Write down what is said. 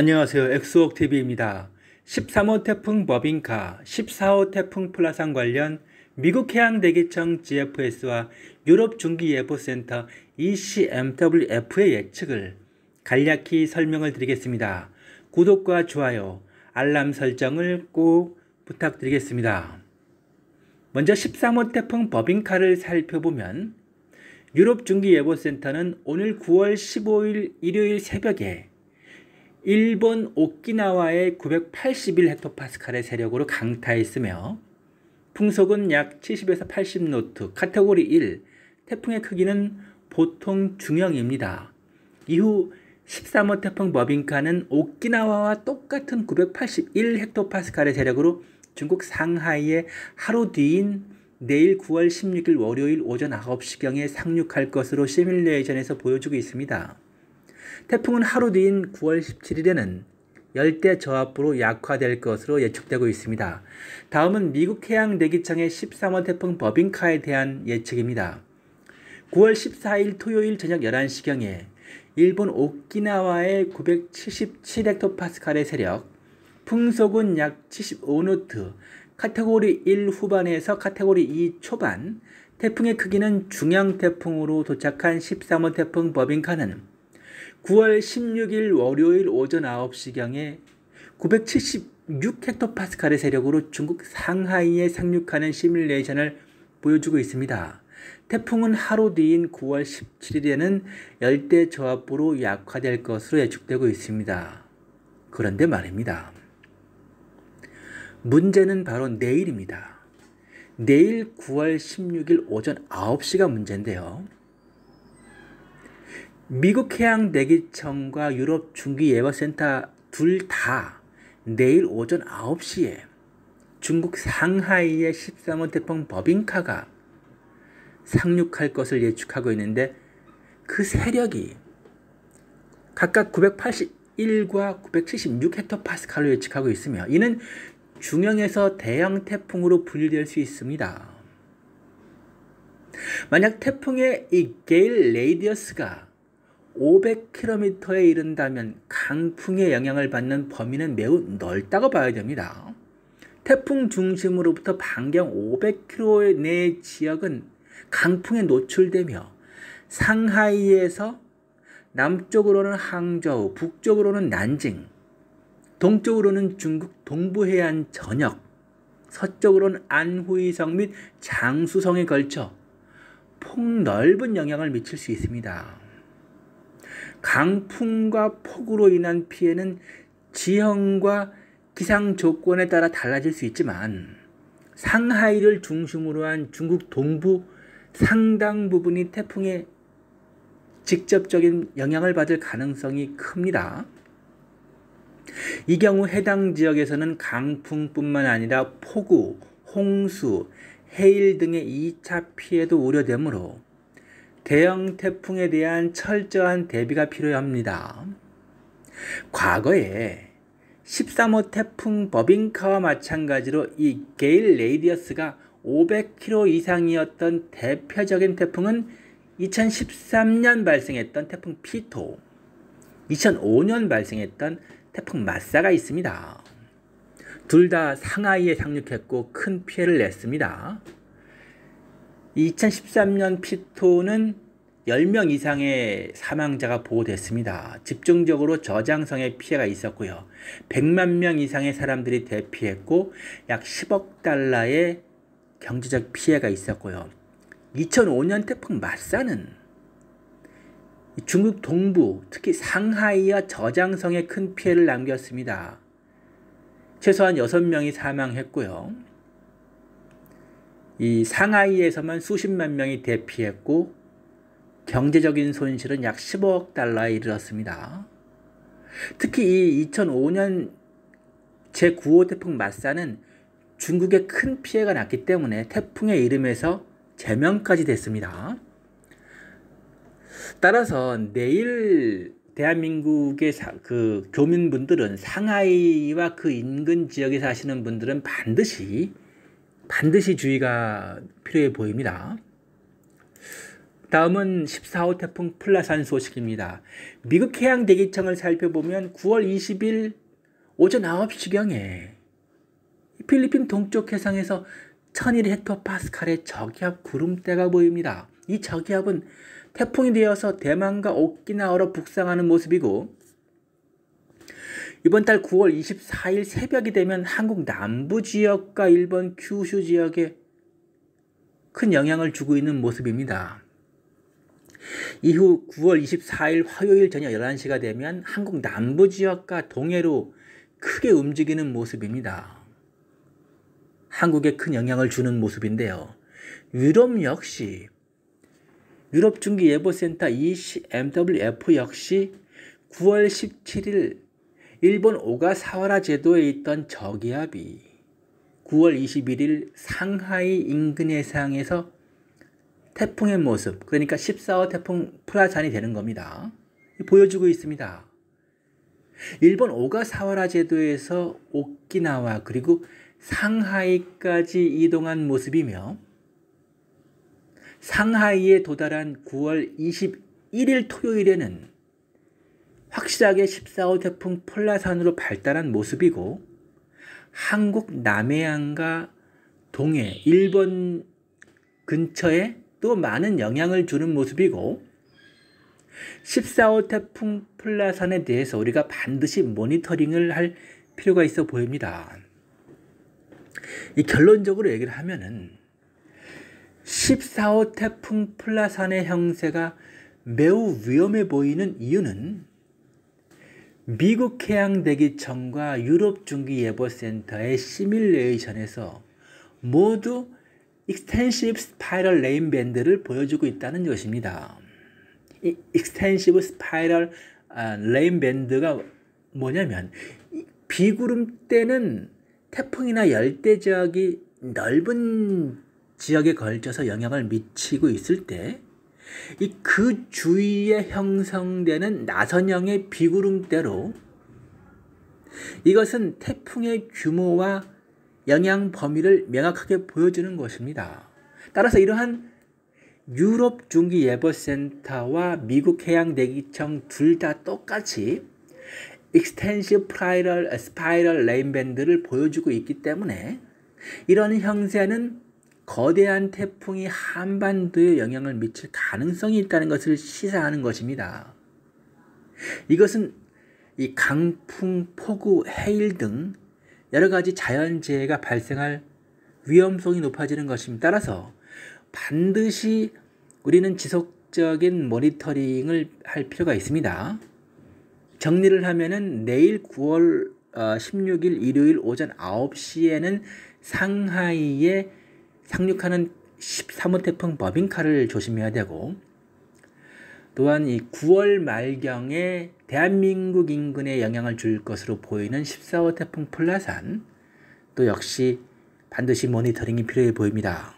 안녕하세요. 엑스웍TV입니다. 13호 태풍 버빙카, 14호 태풍 플라상 관련 미국 해양대기청 GFS와 유럽 중기예보센터 ECMWF의 예측을 간략히 설명을 드리겠습니다. 구독과 좋아요, 알람 설정을 꼭 부탁드리겠습니다. 먼저 13호 태풍 버빙카를 살펴보면 유럽 중기예보센터는 오늘 9월 15일 일요일 새벽에 일본 오키나와의 981헥토파스칼의 세력으로 강타했으며 풍속은 약 70에서 80노트, 카테고리 1, 태풍의 크기는 보통 중형입니다. 이후 13호 태풍 버빙카는 오키나와와 똑같은 981헥토파스칼의 세력으로 중국 상하이에 하루 뒤인 내일 9월 16일 월요일 오전 9시경에 상륙할 것으로 시뮬레이션에서 보여주고 있습니다. 태풍은 하루 뒤인 9월 17일에는 열대 저압부로 약화될 것으로 예측되고 있습니다. 다음은 미국 해양 대기청의 13호 태풍 버빙카에 대한 예측입니다. 9월 14일 토요일 저녁 11시경에 일본 오키나와의 977헥토파스칼의 세력, 풍속은 약 75노트, 카테고리 1 후반에서 카테고리 2 초반, 태풍의 크기는 중형 태풍으로 도착한 13호 태풍 버빙카는 9월 16일 월요일 오전 9시경에 976헥토파스칼의 세력으로 중국 상하이에 상륙하는 시뮬레이션을 보여주고 있습니다. 태풍은 하루 뒤인 9월 17일에는 열대 저압부로 약화될 것으로 예측되고 있습니다. 그런데 말입니다. 문제는 바로 내일입니다. 내일 9월 16일 오전 9시가 문제인데요. 미국 해양대기청과 유럽 중기예보센터 둘 다 내일 오전 9시에 중국 상하이의 13호 태풍 버빙카가 상륙할 것을 예측하고 있는데 그 세력이 각각 981과 976 헥토파스칼로 예측하고 있으며 이는 중형에서 대형 태풍으로 분류될 수 있습니다. 만약 태풍의 이 게일 레이디어스가 500km에 이른다면 강풍의 영향을 받는 범위는 매우 넓다고 봐야 됩니다. 태풍 중심으로부터 반경 500km 내 지역은 강풍에 노출되며 상하이에서 남쪽으로는 항저우, 북쪽으로는 난징, 동쪽으로는 중국 동부해안 전역, 서쪽으로는 안후이성 및 장수성에 걸쳐 폭넓은 영향을 미칠 수 있습니다. 강풍과 폭우로 인한 피해는 지형과 기상 조건에 따라 달라질 수 있지만 상하이를 중심으로 한 중국 동부 상당 부분이 태풍에 직접적인 영향을 받을 가능성이 큽니다. 이 경우 해당 지역에서는 강풍뿐만 아니라 폭우, 홍수, 해일 등의 2차 피해도 우려되므로 대형 태풍에 대한 철저한 대비가 필요합니다. 과거에 13호 태풍 버빙카와 마찬가지로 이 게일 레이디어스가 500km 이상이었던 대표적인 태풍은 2013년 발생했던 태풍 피토, 2005년 발생했던 태풍 마사가 있습니다. 둘 다 상하이에 상륙했고 큰 피해를 냈습니다. 2013년 피토는 10명 이상의 사망자가 보고됐습니다. 집중적으로 저장성의 피해가 있었고요. 100만 명 이상의 사람들이 대피했고 약 10억 달러의 경제적 피해가 있었고요. 2005년 태풍 마사는 중국 동부, 특히 상하이와 저장성에 큰 피해를 남겼습니다. 최소한 6명이 사망했고요. 이 상하이에서만 수십만 명이 대피했고 경제적인 손실은 약 10억 달러에 이르렀습니다. 특히 이 2005년 제9호 태풍 마사는 중국에 큰 피해가 났기 때문에 태풍의 이름에서 제명까지 됐습니다. 따라서 내일 대한민국의 사, 그 교민분들은 상하이와 그 인근 지역에 사시는 분들은 반드시 반드시 주의가 필요해 보입니다. 다음은 14호 태풍 플라산 소식입니다. 미국 해양 대기청을 살펴보면 9월 20일 오전 9시경에 필리핀 동쪽 해상에서 1일 헥토파스칼의 저기압 구름대가 보입니다. 이 저기압은 태풍이 되어서 대만과 오키나와로 북상하는 모습이고 이번 달 9월 24일 새벽이 되면 한국 남부 지역과 일본 큐슈 지역에 큰 영향을 주고 있는 모습입니다. 이후 9월 24일 화요일 저녁 11시가 되면 한국 남부 지역과 동해로 크게 움직이는 모습입니다. 한국에 큰 영향을 주는 모습인데요. 유럽 역시 유럽 중기예보센터 ECMWF 역시 9월 17일 일본 오가사와라 제도에 있던 저기압이 9월 21일 상하이 인근 해상에서 태풍의 모습, 그러니까 14호 태풍 프라잔이 되는 겁니다. 보여주고 있습니다. 일본 오가사와라 제도에서 오키나와 그리고 상하이까지 이동한 모습이며 상하이에 도달한 9월 21일 토요일에는 확실하게 14호 태풍 폴라산으로 발달한 모습이고 한국 남해안과 동해, 일본 근처에 또 많은 영향을 주는 모습이고 14호 태풍 폴라산에 대해서 우리가 반드시 모니터링을 할 필요가 있어 보입니다. 이 결론적으로 얘기를 하면은 14호 태풍 플라산의 형세가 매우 위험해 보이는 이유는 미국 해양대기 청과 유럽 중기 예보센터의 시뮬레이션에서 모두 익스텐시브 스파이럴 레인밴드를 보여주고 있다는 것입니다. 이 익스텐시브 스파이럴 레인밴드가 뭐냐면 비구름 때는 태풍이나 열대 지역이 넓은 지역에 걸쳐서 영향을 미치고 있을 때그 주위에 형성되는 나선형의 비구름대로 이것은 태풍의 규모와 영향 범위를 명확하게 보여주는 것입니다. 따라서 이러한 유럽 중기 예보센터와 미국 해양 대기청 둘 다 똑같이 익스텐시브 프라이럴 스파이럴 레인밴드를 보여주고 있기 때문에 이런 형세는 거대한 태풍이 한반도에 영향을 미칠 가능성이 있다는 것을 시사하는 것입니다. 이것은 이 강풍, 폭우, 해일 등 여러 가지 자연재해가 발생할 위험성이 높아지는 것입니다. 따라서 반드시 우리는 지속적인 모니터링을 할 필요가 있습니다. 정리를 하면은 내일 9월 16일 어, 일요일 오전 9시에는 상하이의 상륙하는 13호 태풍 버빙카를 조심해야 되고 또한 이 9월 말경에 대한민국 인근에 영향을 줄 것으로 보이는 14호 태풍 플라산또 역시 반드시 모니터링이 필요해 보입니다.